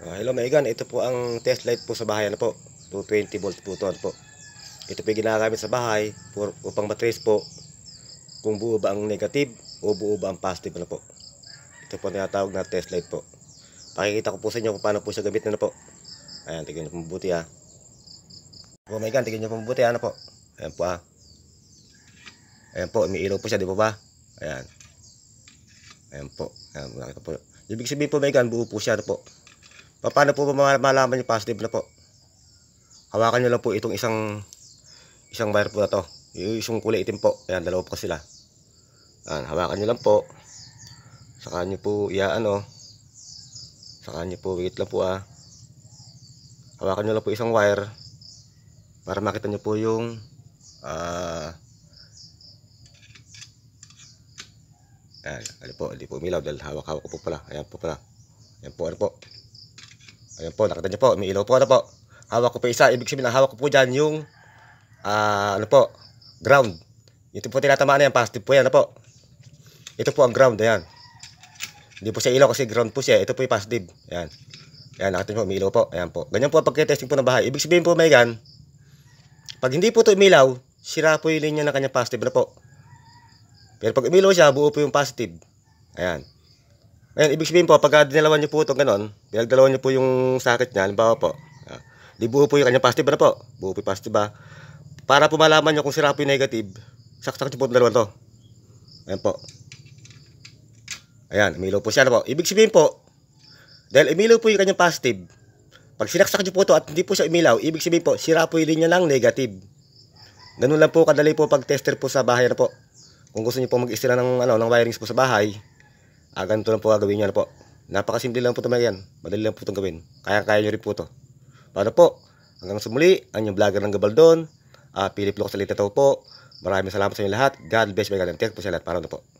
Uh, hello Megan, ito po ang test light po sa bahay na ano po. 220 volt po ito ano po. Ito po ginagamit sa bahay for, upang matrace po kung buo ba ang negative o buo ba ang positive na ano po. Ito po ang tinatawag na test light po. Pakikita ko po sa inyo kung paano po siya gamitin na po. Ayan, tignan niyo po mabuti ha. Oh Megan, tignan niyo po mabuti ha ah. na po. Ayan po ha. Ah. Ayan po, umiilaw po siya, di po ba? Ayan. Ayan po. Ayan, po. Ibig sabihin po Megan, buo po siya na po. Paano po malaman yung positive na po? Hawakan nyo lang po itong isang isang wire po na to. Yung isang kulay itim po. Ayan, dalawa po sila. Ayan, hawakan nyo lang po. Saka nyo po, iaano. Saka nyo po, wait lang po ah. Hawakan nyo lang po isang wire para makita nyo po yung ah uh, ayan, po, hindi po umilaw dahil hawak-hawak ko po pala. Ayan po pala. Ayan po, ano po. Ayan po, nakita niyo po, umiilaw po. Ano po? Hawak ko po isa. Ibig sabihin, hawak ko po dyan yung, uh, ano po, ground. Ito po tinatamaan na yan, positive po yan. Ano po? Ito po ang ground, ayan. Hindi po siya ilaw kasi ground po siya. Ito po yung positive. Ayan. Ayan, nakita niyo po, umiilaw po. Ayan po. Ganyan po ang pagkitesting po ng bahay. Ibig sabihin po, may gan, pag hindi po ito umilaw, sira po yung linya ng kanyang positive na ano po. Pero pag umilaw siya, buo po yung positive. Ayan. Ayan, ibig sabihin po, pag dinalawan niyo po ito ganun, pinagdalawan niyo po yung sakit niya, halimbawa po, uh, ah, libuo po yung kanyang positive, ano po? Buo po yung positive, ba? Para po malaman niyo kung sira po yung negative, saksak niyo po itong dalawan to. Ayan po. Ayan, umilaw po siya, ano po? Ibig sabihin po, dahil umilaw po yung kanyang positive, pag sinaksak niyo po ito at hindi po siya umilaw, ibig sabihin po, sira po yung linya ng negative. Ganun lang po kadali po pag tester po sa bahay na ano po. Kung gusto niyo po mag-istila ng, ano, ng wirings po sa bahay, Ah, ganito lang po gagawin nyo. Ano po? Napakasimple lang po ito yan. Madali lang po itong gawin. Kaya-kaya nyo rin po ito. Paano po? Hanggang sa muli, ang inyong vlogger ng Gabaldon. ah, Philip Locos Alita po. Maraming salamat sa inyo lahat. God bless my God. Thank po sa lahat. Parang na po.